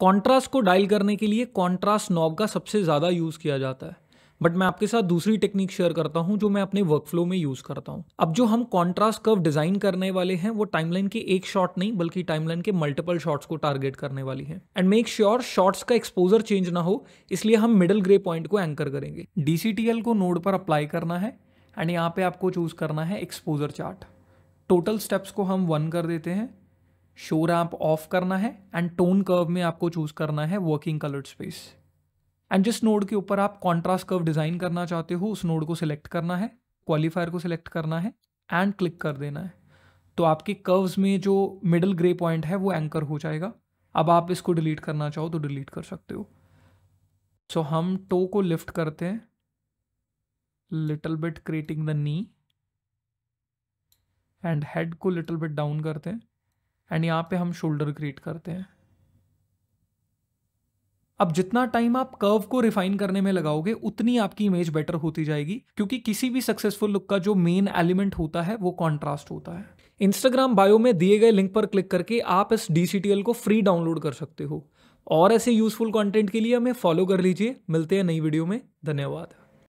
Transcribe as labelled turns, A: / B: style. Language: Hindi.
A: कॉन्ट्रास्ट को डायल करने के लिए कॉन्ट्रास्ट नॉब का सबसे ज़्यादा यूज़ किया जाता है बट मैं आपके साथ दूसरी टेक्निक शेयर करता हूँ जो मैं अपने वर्कफ्लो में यूज़ करता हूँ अब जो हम कॉन्ट्रास्ट कर्व डिज़ाइन करने वाले हैं वो टाइमलाइन के एक शॉट नहीं बल्कि टाइमलाइन के मल्टीपल शॉट्स को टारगेट करने वाली है एंड मेक श्योर शॉट्स का एक्सपोजर चेंज ना हो इसलिए हम मिडल ग्रे पॉइंट को एंकर करेंगे डी को नोड पर अप्लाई करना है एंड यहाँ पे आपको चूज़ करना है एक्सपोजर चार्ट टोटल स्टेप्स को हम वन कर देते हैं शो रैम्प ऑफ करना है एंड टोन कर्व में आपको चूज़ करना है वर्किंग कलर्ड स्पेस एंड जिस नोड के ऊपर आप कॉन्ट्रास्ट कर्व डिज़ाइन करना चाहते हो उस नोड को सिलेक्ट करना है क्वालिफायर को सिलेक्ट करना है एंड क्लिक कर देना है तो आपके कर्व्स में जो मिडल ग्रे पॉइंट है वो एंकर हो जाएगा अब आप इसको डिलीट करना चाहो तो डिलीट कर सकते हो सो so, हम टो को लिफ्ट करते हैं little bit creating the knee and head को लिटल बिट डाउन करते हैं एंड यहाँ पे हम शोल्डर क्रिएट करते हैं अब जितना टाइम आप कर्व को रिफाइन करने में लगाओगे उतनी आपकी इमेज बेटर होती जाएगी क्योंकि किसी भी सक्सेसफुल लुक का जो मेन एलिमेंट होता है वो कॉन्ट्रास्ट होता है इंस्टाग्राम बायो में दिए गए लिंक पर क्लिक करके आप इस डी को फ्री डाउनलोड कर सकते हो और ऐसे यूजफुल कंटेंट के लिए हमें फॉलो कर लीजिए मिलते हैं नई वीडियो में धन्यवाद